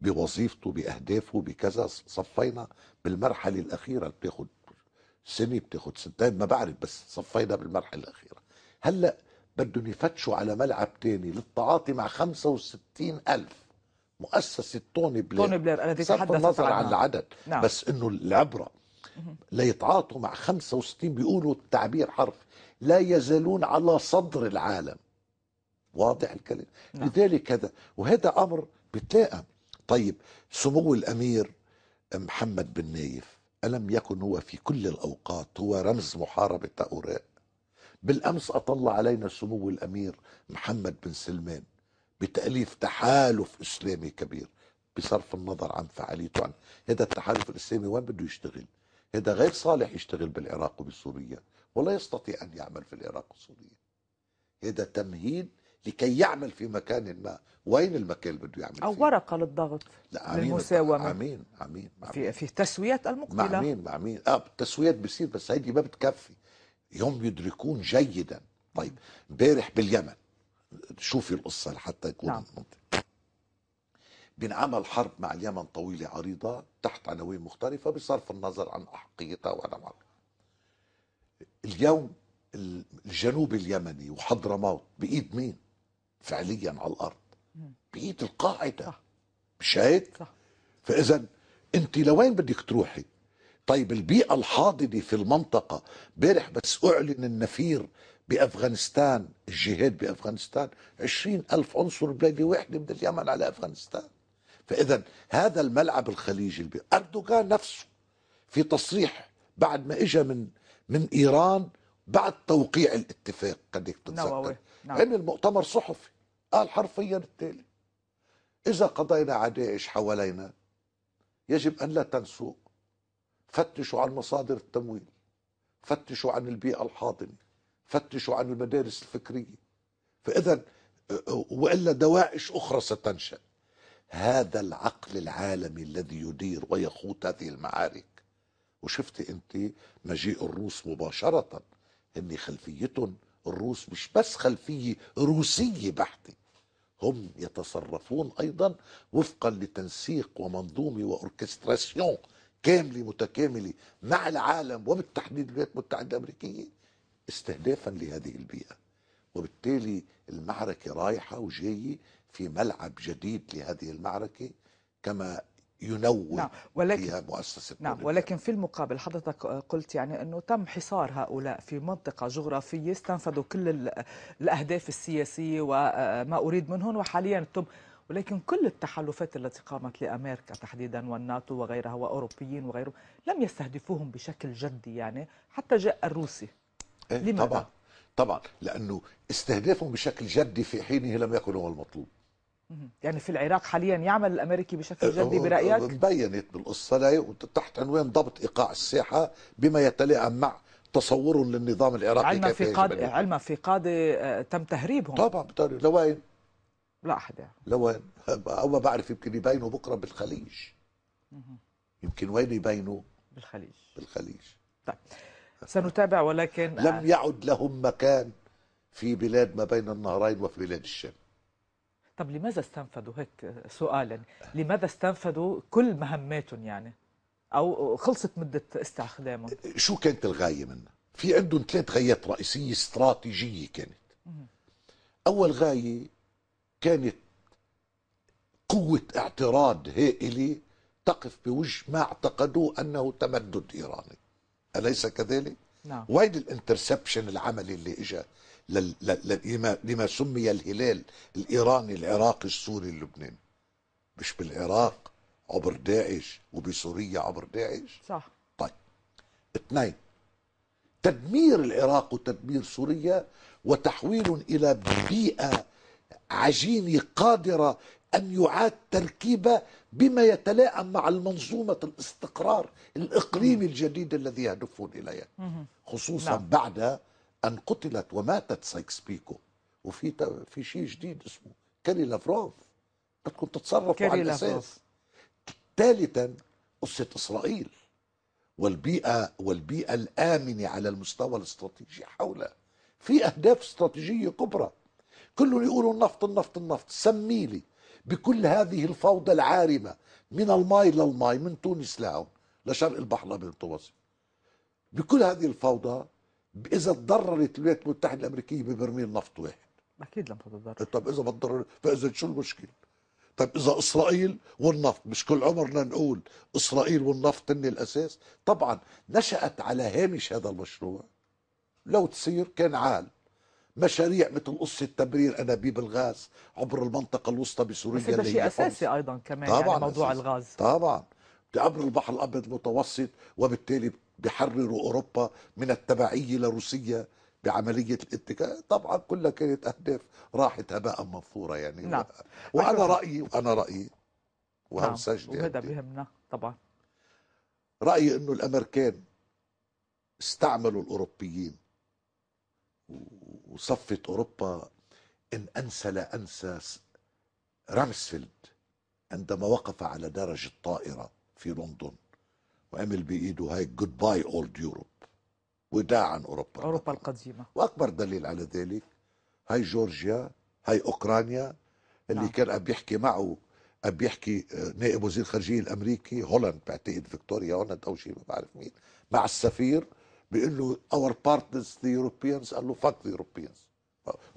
بوظيفته باهدافه بكذا صفينا بالمرحله الاخيره بتاخد سنه بتاخد سنتين ما بعرف بس صفينا بالمرحله الاخيره هلا بدهم يفتشوا على ملعب تاني للتعاطي مع 65 ألف مؤسسة توني بلير توني بلير التي تحدثت النظر عن العدد نعم. بس انه العبرة ليتعاطوا مع 65 بيقولوا التعبير حرف لا يزالون على صدر العالم واضح الكلام نعم. لذلك هذا وهذا أمر بتلاقى طيب سمو الأمير محمد بن نايف ألم يكن هو في كل الأوقات هو رمز محاربة أوراق بالامس اطل علينا سمو الامير محمد بن سلمان بتاليف تحالف اسلامي كبير بصرف النظر عن فعاليته عن هذا التحالف الاسلامي وين بده يشتغل هذا غير صالح يشتغل بالعراق وبسوريا ولا يستطيع ان يعمل في العراق وسوريا هذا تمهيد لكي يعمل في مكان ما وين المكان اللي بده يعمل فيه؟ او ورقه للضغط لا للمساومه عمين عمين في في التسويات المقبله مع مين مع مين اه التسويات بصير بس هيدي ما بتكفي هم يدركون جيدا طيب امبارح باليمن شوفي القصة لحتى يكون نعم. منطق بنعمل حرب مع اليمن طويلة عريضة تحت عناوين مختلفة بصرف النظر عن أحقيتها وعن معرفة اليوم الجنوب اليمني وحضرموت بإيد مين فعليا على الأرض بإيد القاعدة مش هيك فإذا أنت لوين بدك تروحي طيب البيئة الحاضنة في المنطقة بارح بس أعلن النفير بأفغانستان الجهاد بأفغانستان عشرين ألف عنصر بلادي واحدة من اليمن على أفغانستان فإذا هذا الملعب الخليجي البي... أردوغان نفسه في تصريح بعد ما إجا من من إيران بعد توقيع الاتفاق قد تتذكر نعم. عمل مؤتمر صحفي قال حرفيا التالي إذا قضينا على داعش حوالينا يجب أن لا تنسوا فتشوا عن مصادر التمويل فتشوا عن البيئة الحاضنة فتشوا عن المدارس الفكرية فإذا وإلا دوائش أخرى ستنشأ هذا العقل العالمي الذي يدير ويخوض هذه المعارك وشفت أنت مجيء الروس مباشرة أن خلفيتهم الروس مش بس خلفية روسية بحتة هم يتصرفون أيضا وفقا لتنسيق ومنظومة وأوركستراسيون كاملة متكاملة مع العالم وبالتحديد الولايات المتحدة الأمريكية استهدافا لهذه البيئة وبالتالي المعركة رايحة وجاية في ملعب جديد لهذه المعركة كما ينوه نعم ولكن فيها مؤسسة نعم ولكن في المقابل حضرتك قلت يعني أنه تم حصار هؤلاء في منطقة جغرافية استنفذوا كل الأهداف السياسية وما أريد منهم وحاليا تم ولكن كل التحالفات التي قامت لأمريكا تحديدا والناتو وغيرها وأوروبيين وغيره لم يستهدفوهم بشكل جدي يعني حتى جاء الروسي إيه لماذا؟ طبعا طبعا لأنه استهدافهم بشكل جدي في حينه لم يكن هو المطلوب يعني في العراق حاليا يعمل الامريكي بشكل إيه، جدي برايك؟ بينت بالقصه تحت عنوان ضبط ايقاع الساحه بما يتلائم مع تصور للنظام العراقي علما في قاده علما في قاده آه، تم تهريبهم طبعا لوين؟ لا حدا لو ما بعرف يمكن يبينوا بكره بالخليج يمكن وين يبينوا بالخليج بالخليج طيب سنتابع ولكن آه، لم يعد لهم مكان في بلاد ما بين النهرين وفي بلاد الشام طب لماذا استنفذوا هيك آه، سؤالا لماذا استنفذوا كل مهماتهم يعني او خلصت مده استخدامهم شو كانت الغايه منها في عندهم ثلاث غايات رئيسيه استراتيجيه كانت اول غايه كانت قوة اعتراض هائلة تقف بوجه ما اعتقدوه أنه تمدد إيراني أليس كذلك؟ نعم وين الانترسبشن العملي اللي إجا لما سمي الهلال الإيراني العراقي السوري اللبناني مش بالعراق عبر داعش وبسوريا عبر داعش صح طيب اثنين تدمير العراق وتدمير سوريا وتحويل إلى بيئة عجينه قادره ان يعاد تركيبها بما يتلائم مع المنظومه الاستقرار الاقليمي الجديد الذي يهدفون اليه خصوصا نعم. بعد ان قتلت وماتت سايكس بيكو وفي في شيء جديد اسمه كاري لافروف بدكم تتصرفوا على الاساس ثالثا قصه اسرائيل والبيئه والبيئه الامنه على المستوى الاستراتيجي حولها في اهداف استراتيجيه كبرى كلهم يقولوا النفط النفط النفط سميلي بكل هذه الفوضى العارمة من الماي للماي من تونس لهون لشرق البحر المتوسط بكل هذه الفوضى إذا تضررت الولايات المتحدة الأمريكية ببرميل نفط واحد أكيد لم تتضرر طب طيب، إذا بتضرر فإذا شو المشكلة؟ طب إذا إسرائيل والنفط مش كل عمرنا نقول إسرائيل والنفط هن الأساس طبعا نشأت على هامش هذا المشروع لو تصير كان عال مشاريع مثل قصه تبرير انابيب الغاز عبر المنطقه الوسطى بسوريا بس شيء اساسي ايضا كمان يعني طبعًا يعني موضوع أساسي. الغاز طبعا عبر البحر الابيض المتوسط وبالتالي بحرروا اوروبا من التبعيه لروسيا بعمليه الاتكاء طبعا كلها كانت اهداف راحت هباء منثوره يعني نعم. وانا رايي وانا رايي وهمسجدي نعم. وهذا يعني. بهمنا طبعا رايي انه الامريكان استعملوا الاوروبيين وصفت أوروبا إن أنسى لا أنسى رامسفيلد عندما وقف على درج الطائرة في لندن وعمل بإيده هاي جود باي أولد يوروب وداع عن أوروبا أوروبا القديمة وأكبر دليل على ذلك هاي جورجيا هاي أوكرانيا اللي نعم. كان عم يحكي معه عم يحكي آه، نائب وزير الخارجيه الامريكي هولاند بعتقد فيكتوريا هولاند او شيء ما بعرف مين مع السفير بيقول له اور بارتنرز ذا يوروبيانز قال له فاك ذا يوروبيانز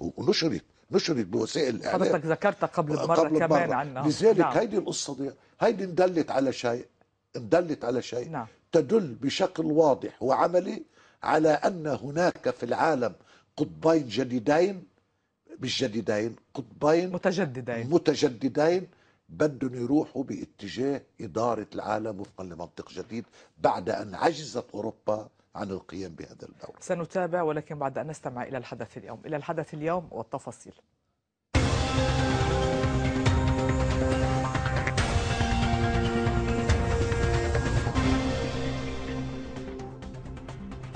ونشرت نشرت بوسائل الاعلام حضرتك ذكرتها قبل مرة قبل كمان عنها لذلك نعم. هيدي القصه دي هيدي اندلت على شيء اندلت على شيء نعم. تدل بشكل واضح وعملي على ان هناك في العالم قطبين جديدين مش جديدين قطبين متجددين متجددين بدهم يروحوا باتجاه إدارة العالم وفقا لمنطق جديد بعد أن عجزت أوروبا عن القيام بهذا الدور سنتابع ولكن بعد أن نستمع إلى الحدث اليوم إلى الحدث اليوم والتفاصيل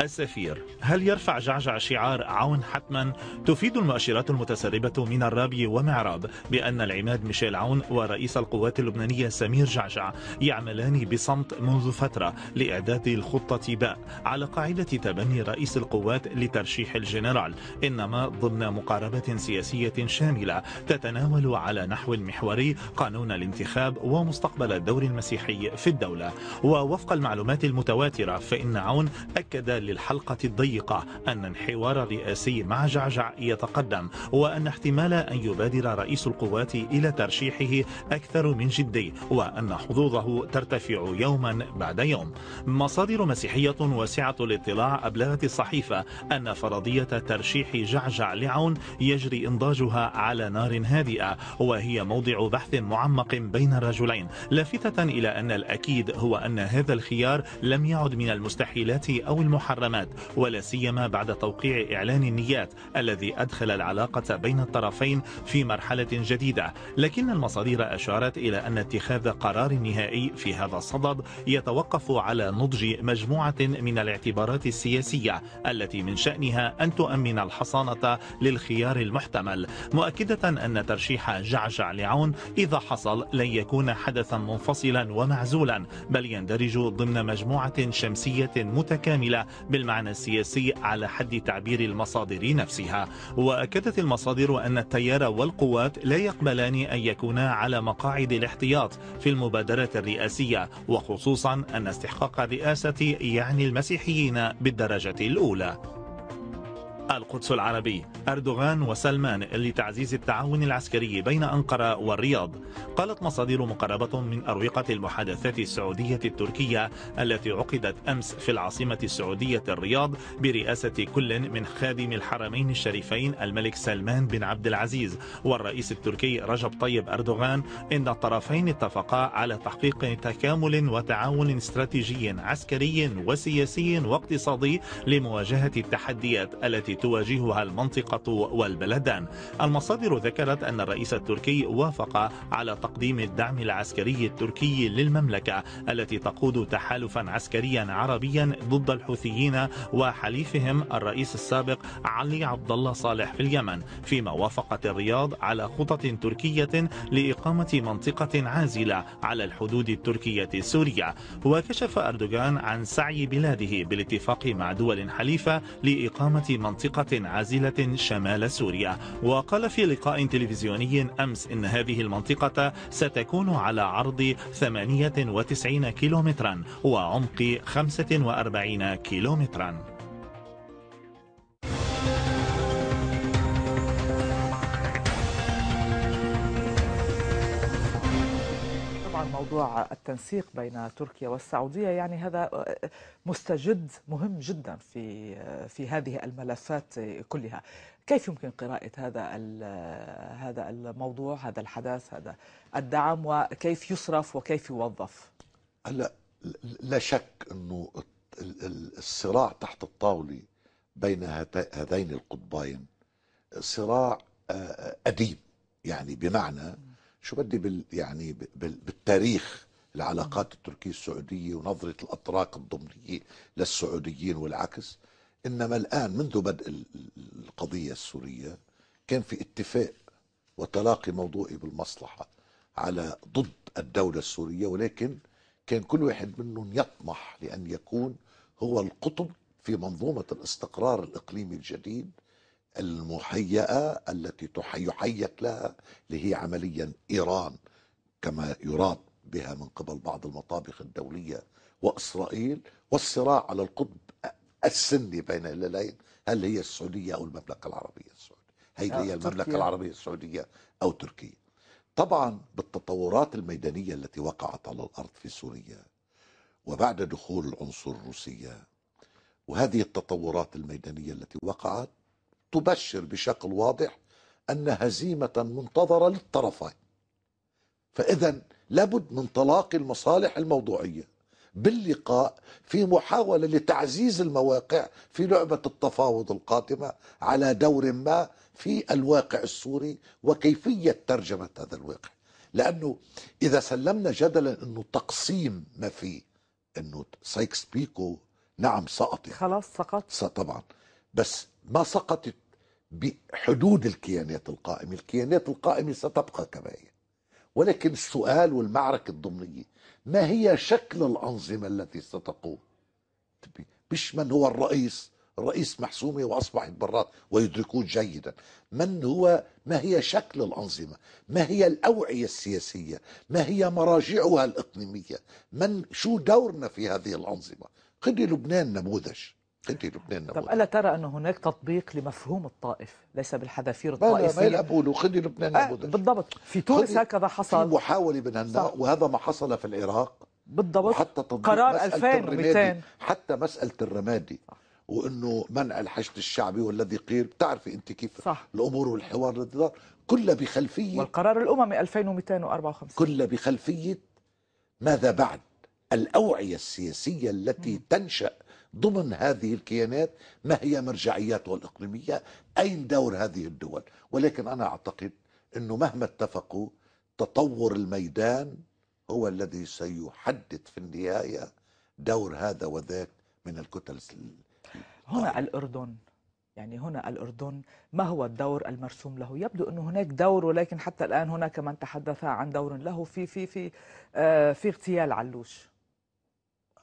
السفير هل يرفع جعجع شعار عون حتما تفيد المؤشرات المتسربة من الرابي ومعراب بأن العماد ميشيل عون ورئيس القوات اللبنانية سمير جعجع يعملان بصمت منذ فترة لإعداد الخطة باء على قاعدة تبني رئيس القوات لترشيح الجنرال إنما ضمن مقاربة سياسية شاملة تتناول على نحو محوري قانون الانتخاب ومستقبل الدور المسيحي في الدولة ووفق المعلومات المتواترة فإن عون أكد الحلقة الضيقة أن الحوار الرئاسي مع جعجع يتقدم وأن احتمال أن يبادر رئيس القوات إلى ترشيحه أكثر من جدي وأن حظوظه ترتفع يوما بعد يوم مصادر مسيحية واسعة الاطلاع أبلغت الصحيفة أن فرضية ترشيح جعجع لعون يجري إنضاجها على نار هادئة وهي موضع بحث معمق بين الرجلين لافتة إلى أن الأكيد هو أن هذا الخيار لم يعد من المستحيلات أو المحرمات المحرمات ولا سيما بعد توقيع إعلان النيات الذي أدخل العلاقة بين الطرفين في مرحلة جديدة لكن المصادر أشارت إلى أن اتخاذ قرار نهائي في هذا الصدد يتوقف على نضج مجموعة من الاعتبارات السياسية التي من شأنها أن تؤمن الحصانة للخيار المحتمل مؤكدة أن ترشيح جعجع لعون إذا حصل لن يكون حدثا منفصلا ومعزولا بل يندرج ضمن مجموعة شمسية متكاملة بالمعنى السياسي على حد تعبير المصادر نفسها وأكدت المصادر أن التيار والقوات لا يقبلان أن يكونا على مقاعد الاحتياط في المبادرة الرئاسية وخصوصا أن استحقاق الرئاسة يعني المسيحيين بالدرجة الأولى القدس العربي أردوغان وسلمان لتعزيز التعاون العسكري بين أنقرة والرياض قالت مصادر مقربة من أروقة المحادثات السعودية التركية التي عقدت أمس في العاصمة السعودية الرياض برئاسة كل من خادم الحرمين الشريفين الملك سلمان بن عبد العزيز والرئيس التركي رجب طيب أردوغان إن الطرفين اتفقا على تحقيق تكامل وتعاون استراتيجي عسكري وسياسي واقتصادي لمواجهة التحديات التي تواجهها المنطقة والبلدان المصادر ذكرت أن الرئيس التركي وافق على تقديم الدعم العسكري التركي للمملكة التي تقود تحالفا عسكريا عربيا ضد الحوثيين وحليفهم الرئيس السابق علي عبد الله صالح في اليمن فيما وافقت الرياض على خطط تركية لإقامة منطقة عازلة على الحدود التركية السورية وكشف أردوغان عن سعي بلاده بالاتفاق مع دول حليفة لإقامة منطقة منطقة عازلة شمال سوريا وقال في لقاء تلفزيوني أمس إن هذه المنطقة ستكون على عرض 98 كيلومترا وعمق 45 كيلومترا موضوع التنسيق بين تركيا والسعوديه يعني هذا مستجد مهم جدا في في هذه الملفات كلها كيف يمكن قراءه هذا هذا الموضوع هذا الحدث هذا الدعم وكيف يصرف وكيف يوظف هلا لا شك انه الصراع تحت الطاوله بين هذين القطبين صراع قديم آه، آه، يعني بمعنى شو بدي بال يعني بال بالتاريخ العلاقات التركية السعودية ونظرة الأتراك الضمنية للسعوديين والعكس إنما الآن منذ بدء القضية السورية كان في اتفاق وتلاقي موضوعي بالمصلحة على ضد الدولة السورية ولكن كان كل واحد منهم يطمح لأن يكون هو القطب في منظومة الاستقرار الإقليمي الجديد المهيئة التي يحيك لها اللي هي عمليا إيران كما يراد بها من قبل بعض المطابخ الدولية وإسرائيل والصراع على القطب السني بين الهلالين هل هي السعودية أو المملكة العربية السعودية هي آه، هي المملكة العربية السعودية أو تركيا طبعا بالتطورات الميدانية التي وقعت على الأرض في سوريا وبعد دخول العنصر الروسية وهذه التطورات الميدانية التي وقعت تبشر بشكل واضح أن هزيمة منتظرة للطرفين فإذا لابد من تلاقي المصالح الموضوعية باللقاء في محاولة لتعزيز المواقع في لعبة التفاوض القادمة على دور ما في الواقع السوري وكيفية ترجمة هذا الواقع لأنه إذا سلمنا جدلا أنه تقسيم ما فيه أنه سايكس بيكو نعم سقطت خلاص سقط طبعا بس ما سقطت بحدود الكيانات القائمة الكيانات القائمة ستبقى كما هي ولكن السؤال والمعركة الضمنية ما هي شكل الأنظمة التي ستقوم مش من هو الرئيس الرئيس محسومة وأصبحت برات ويدركون جيدا من هو ما هي شكل الأنظمة ما هي الأوعية السياسية ما هي مراجعها الإقليمية من شو دورنا في هذه الأنظمة خذي لبنان نموذج انت لبنان طب ألا ترى أن هناك تطبيق لمفهوم الطائف ليس بالحذافير الطائفية ما لا له خدي لبنان آه بالضبط في تونس هكذا حصل في محاولة من هالنوع وهذا ما حصل في العراق بالضبط حتى قرار 2200 حتى مسألة الرمادي وانه منع الحشد الشعبي والذي قيل بتعرفي انت كيف صح. الامور والحوار دار كلها بخلفيه والقرار الاممي 2254 كلها بخلفيه ماذا بعد الاوعيه السياسيه التي م. تنشا ضمن هذه الكيانات ما هي مرجعياتها الإقليمية أين دور هذه الدول ولكن أنا أعتقد أنه مهما اتفقوا تطور الميدان هو الذي سيحدد في النهاية دور هذا وذاك من الكتل هنا الأردن يعني هنا الأردن ما هو الدور المرسوم له يبدو أنه هناك دور ولكن حتى الآن هناك من تحدث عن دور له في في في آه، في اغتيال علوش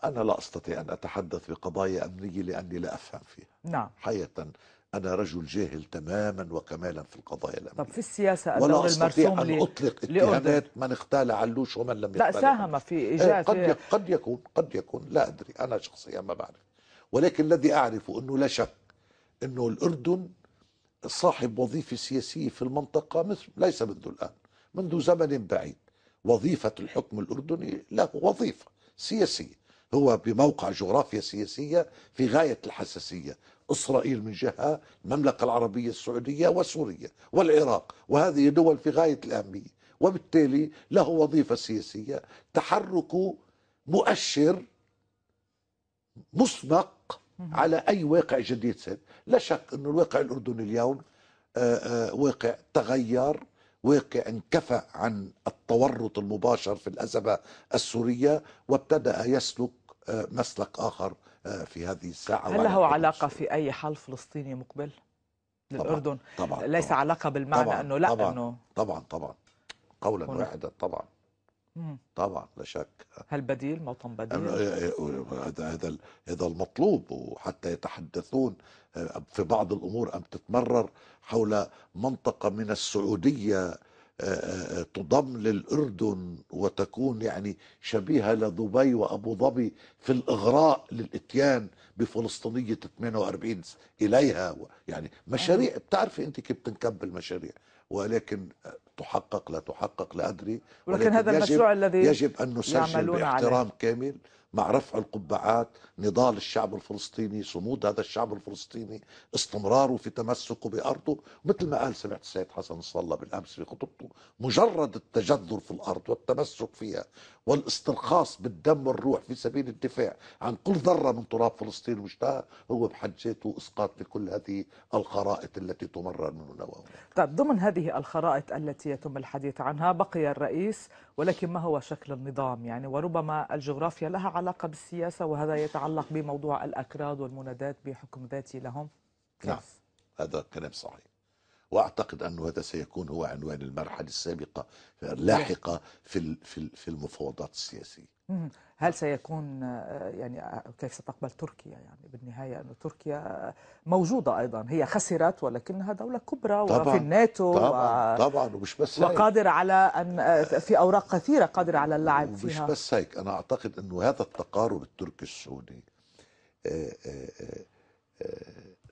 أنا لا أستطيع أن أتحدث بقضايا أمنية لأني لا أفهم فيها نعم حقيقة أنا رجل جاهل تماما وكمالا في القضايا الأمنية طب في السياسة ولا أستطيع أن أطلق اتهامات من اغتال علوش ومن لم يغتال لا ساهم في إيه، إيجاد قد, قد يكون قد يكون لا أدري أنا شخصيا ما بعرف ولكن الذي أعرفه أنه لا شك أنه الأردن صاحب وظيفة سياسية في المنطقة مثل ليس منذ الآن منذ زمن بعيد وظيفة الحكم الأردني له وظيفة سياسية هو بموقع جغرافيا سياسية في غاية الحساسية إسرائيل من جهة المملكة العربية السعودية وسوريا والعراق وهذه دول في غاية الأهمية وبالتالي له وظيفة سياسية تحرك مؤشر مسبق على أي واقع جديد سيد لا شك أن الواقع الأردني اليوم آه، آه، واقع تغير واقع انكفأ عن التورط المباشر في الأزمة السورية وابتدأ يسلك آه، مسلك آخر آه، في هذه الساعة هل له علاقة في أي حال فلسطيني مقبل للأردن طبعا طبعا ليس طبعا علاقة بالمعنى طبعا أنه لا طبعا أنه طبعا طبعا قولا واحدا طبعا طبعا لا شك هل بديل موطن بديل آه، هذا هذا هذا المطلوب وحتى يتحدثون في بعض الامور ام تتمرر حول منطقه من السعوديه تضم للأردن وتكون يعني شبيهة لدبي وأبو ظبي في الإغراء للإتيان بفلسطينية 48 إليها يعني مشاريع أيوة. بتعرفي أنت كيف بتنكب المشاريع ولكن تحقق لا تحقق لا أدري ولكن, ولكن هذا المشروع الذي يجب أن نسجل باحترام عليه. كامل مع رفع القبعات نضال الشعب الفلسطيني صمود هذا الشعب الفلسطيني استمراره في تمسكه بأرضه مثل ما قال سمعت السيد حسن نصر الله بالأمس في خطبته مجرد التجذر في الأرض والتمسك فيها والاسترخاص بالدم والروح في سبيل الدفاع عن كل ذرة من تراب فلسطين المشتهى هو بحد ذاته إسقاط لكل هذه الخرائط التي تمرر من هنا وهناك طيب ضمن هذه الخرائط التي يتم الحديث عنها بقي الرئيس ولكن ما هو شكل النظام يعني وربما الجغرافيا لها علاقة بالسياسة وهذا يتعلق بموضوع الأكراد والمنادات بحكم ذاتي لهم نعم، كيف؟ نعم هذا كلام صحيح واعتقد انه هذا سيكون هو عنوان المرحله السابقه اللاحقه نعم. في في في المفاوضات السياسيه هل سيكون آه، يعني آه، كيف ستقبل تركيا يعني بالنهايه انه تركيا موجوده ايضا هي خسرت ولكنها دوله كبرى طبعًا وفي الناتو طبعا و... طبعا ومش بس هيك وقادر على ان آه، في اوراق كثيره قادره على اللعب ومش فيها بس هيك انا اعتقد انه هذا التقارب التركي السعودي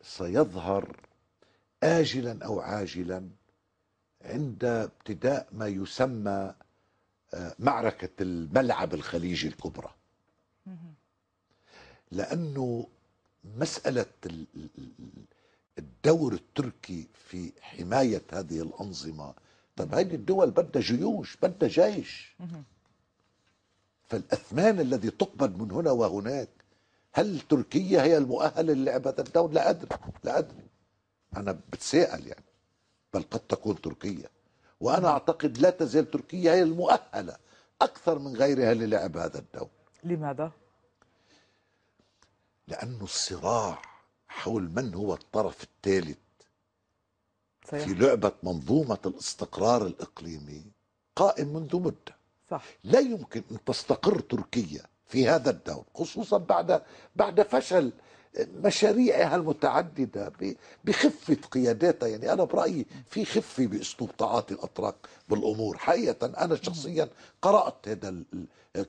سيظهر آجلا أو عاجلا عند ابتداء ما يسمى معركة الملعب الخليجي الكبرى لأنه مسألة الدور التركي في حماية هذه الأنظمة طب هذه الدول بدها جيوش بدها جيش فالأثمان الذي تقبض من هنا وهناك هل تركيا هي المؤهلة للعب هذا الدور لا أدري لا أدري أنا بتساءل يعني بل قد تكون تركيا وأنا أعتقد لا تزال تركيا هي المؤهلة أكثر من غيرها للعب هذا الدور لماذا؟ لأنه الصراع حول من هو الطرف الثالث في لعبة منظومة الاستقرار الإقليمي قائم منذ مدة صح. لا يمكن أن تستقر تركيا في هذا الدور خصوصا بعد بعد فشل مشاريعها المتعددة بخفة قياداتها يعني أنا برأيي في خفة بأسلوب تعاطي الأتراك بالأمور حقيقة أنا شخصيا قرأت هذا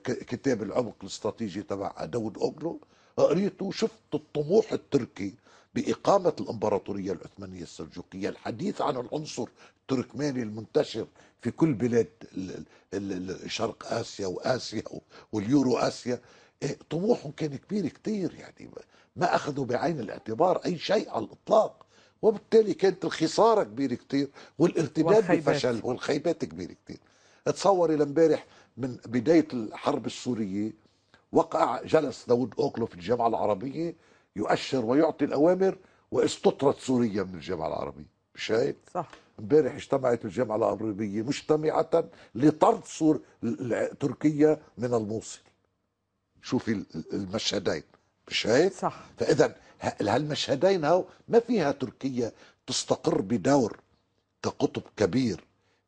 كتاب العمق الاستراتيجي تبع داود أوغلو قريته وشفت الطموح التركي بإقامة الإمبراطورية العثمانية السلجوقية الحديث عن العنصر التركماني المنتشر في كل بلاد شرق آسيا وآسيا واليورو آسيا إيه، طموحهم كان كبير كتير يعني ما أخذوا بعين الاعتبار أي شيء على الإطلاق وبالتالي كانت الخسارة كبيرة كتير والارتداد بفشل والخيبات كبيرة كتير تصوري لامبارح من بداية الحرب السورية وقع جلس داود أوكلو في الجامعة العربية يؤشر ويعطي الأوامر واستطرت سوريا من الجامعة العربية مش هيك؟ صح امبارح اجتمعت الجامعة العربية مجتمعة لطرد سور تركيا من الموصل شوفي المشهدين مش هيك؟ صح فاذا هالمشهدين هو ما فيها تركيا تستقر بدور كقطب كبير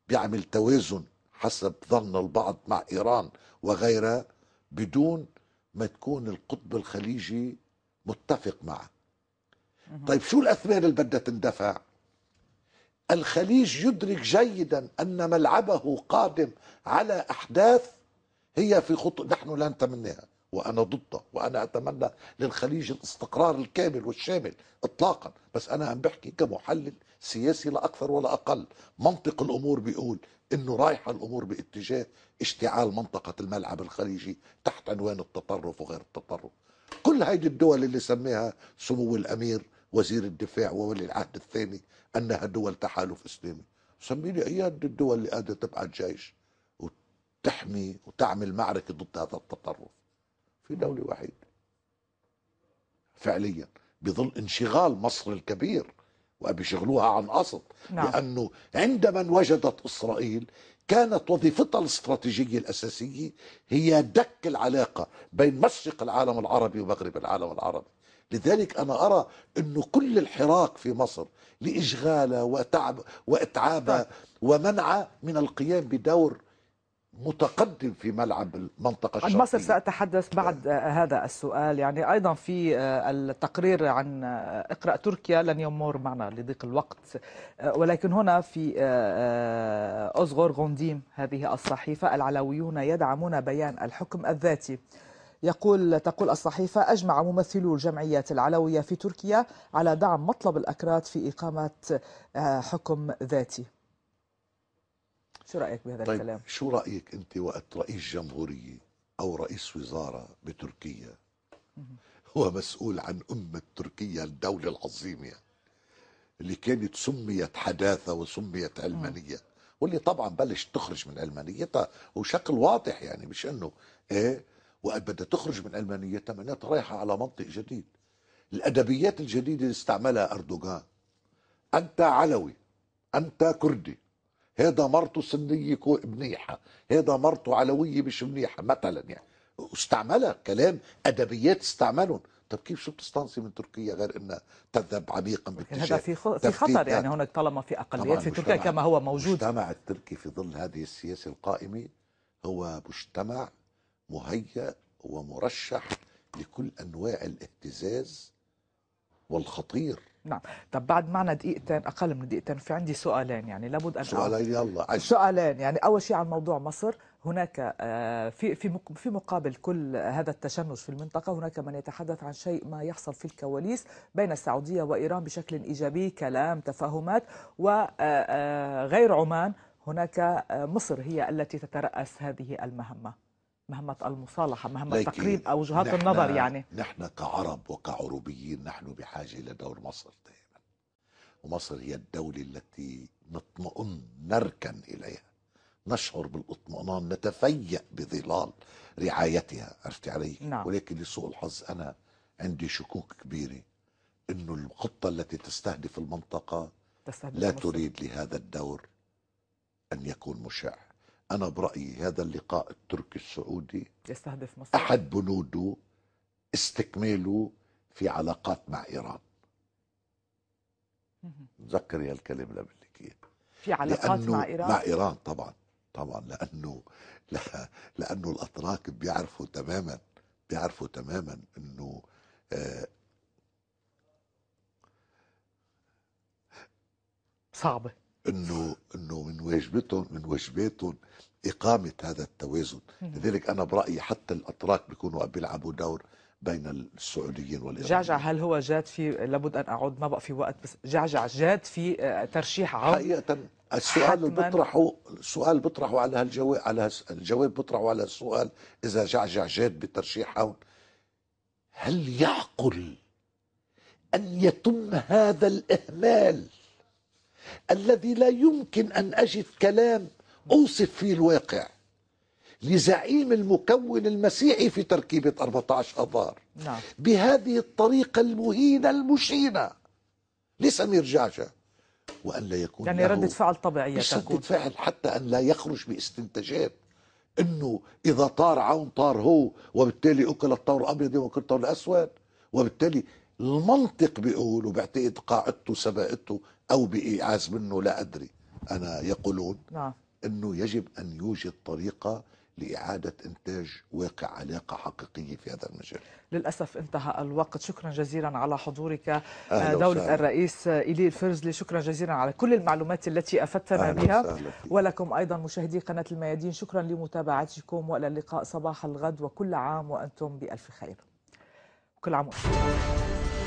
بيعمل توازن حسب ظن البعض مع ايران وغيرها بدون ما تكون القطب الخليجي متفق معه طيب شو الاثمان اللي بدها تندفع الخليج يدرك جيدا ان ملعبه قادم على احداث هي في خطو نحن لا نتمناها وانا ضده وانا اتمنى للخليج الاستقرار الكامل والشامل اطلاقا بس انا عم بحكي كمحلل سياسي لا اكثر ولا اقل منطق الامور بيقول انه رايحه الامور باتجاه اشتعال منطقه الملعب الخليجي تحت عنوان التطرف وغير التطرف كل هيدي الدول اللي سميها سمو الامير وزير الدفاع وولي العهد الثاني انها دول تحالف اسلامي سمي لي اياد الدول اللي قادره تبعت جيش وتحمي وتعمل معركه ضد هذا التطرف في دولة وحيدة فعليا بظل انشغال مصر الكبير وبيشغلوها عن قصد نعم. لأنه عندما وجدت إسرائيل كانت وظيفتها الاستراتيجية الأساسية هي دك العلاقة بين مشرق العالم العربي ومغرب العالم العربي لذلك أنا أرى أنه كل الحراك في مصر لإشغالها وتعب وإتعابها نعم. ومنعها من القيام بدور متقدم في ملعب المنطقة الشرقية عن مصر سأتحدث بعد آه. آه، هذا السؤال يعني أيضا في آه، التقرير عن اقرأ تركيا لن يمر معنا لضيق الوقت ولكن هنا في أصغر غونديم هذه الصحيفة العلويون يدعمون بيان الحكم الذاتي يقول تقول الصحيفة أجمع ممثلو الجمعيات العلوية في تركيا على دعم مطلب الأكراد في إقامة حكم ذاتي شو رأيك بهذا طيب الكلام؟ شو رأيك أنت وقت رئيس جمهورية أو رئيس وزارة بتركيا هو مسؤول عن أمة تركيا الدولة العظيمة اللي كانت سميت حداثة وسميت علمانية واللي طبعا بلش تخرج من علمانيتها وشكل واضح يعني مش انه ايه وقت بدها تخرج من علمانيتها معناتها رايحه على منطق جديد الادبيات الجديده اللي استعملها اردوغان انت علوي انت كردي هذا مرته سنية منيحة هذا مرته علوية مش منيحة مثلا يعني استعملها كلام أدبيات استعملهم طب كيف شو بتستنصي من تركيا غير انها تذهب عميقا باتجاه هذا في في خطر يعني, يعني هناك طالما في اقليات في تركيا كما هو موجود المجتمع التركي في ظل هذه السياسه القائمه هو مجتمع مهيأ ومرشح لكل انواع الاهتزاز والخطير نعم طب بعد معنا دقيقتين اقل من دقيقتين في عندي سؤالين يعني لابد ان سؤالين يلا عش. سؤالين يعني اول شيء عن موضوع مصر هناك آه، في في في مقابل كل هذا التشنج في المنطقه هناك من يتحدث عن شيء ما يحصل في الكواليس بين السعوديه وايران بشكل ايجابي كلام تفاهمات وغير آه، آه، عمان هناك مصر هي التي تترأس هذه المهمه مهمة المصالحة مهمة تقريب وجهات النظر يعني نحن كعرب وكعروبيين نحن بحاجة إلى دور مصر دائما ومصر هي الدولة التي نطمئن نركن إليها نشعر بالاطمئنان نتفيأ بظلال رعايتها عرفتي علي نعم. ولكن لسوء الحظ أنا عندي شكوك كبيرة أنه الخطة التي تستهدف المنطقة تستهدف لا مصر. تريد لهذا الدور أن يكون مشع أنا برأيي هذا اللقاء التركي السعودي يستهدف مصر أحد بنوده استكماله في علاقات مع إيران تذكر يا الكلمة اللي لك إيه في علاقات مع إيران مع إيران طبعا طبعا لأنه لأنه الأتراك بيعرفوا تماما بيعرفوا تماما أنه آه صعبة انه انه من واجبتهم من واجباتهم اقامه هذا التوازن لذلك انا برايي حتى الاتراك بيكونوا بيلعبوا دور بين السعوديين والايرانيين جعجع هل هو جاد في لابد ان اعود ما بقى في وقت بس جعجع جاد في آه، ترشيح عام حقيقه السؤال اللي بيطرحه السؤال بيطرحه على هالجواب على الجواب بيطرحه على السؤال اذا جعجع جاد بترشيح عون هل يعقل ان يتم هذا الاهمال الذي لا يمكن أن أجد كلام أوصف فيه الواقع لزعيم المكون المسيحي في تركيبة 14 أذار نعم. بهذه الطريقة المهينة المشينة لسمير جعجع وأن لا يكون يعني ردة فعل طبيعية مش ردة فعل حتى أن لا يخرج باستنتاجات أنه إذا طار عون طار هو وبالتالي أكل الطور الابيض وأكل الطور الاسود وبالتالي المنطق بيقول وبعتقد قاعدته سبقته أو بإيعاز منه لا أدري أنا يقولون نعم. أنه يجب أن يوجد طريقة لإعادة إنتاج واقع علاقة حقيقية في هذا المجال للأسف انتهى الوقت شكرا جزيلا على حضورك آه، دولة وسهلا. الرئيس إيلي الفرزلي شكرا جزيلا على كل المعلومات التي أفدتنا بها وسهلا. ولكم أيضا مشاهدي قناة الميادين شكرا لمتابعتكم وإلى اللقاء صباح الغد وكل عام وأنتم بألف خير كل عام وانتم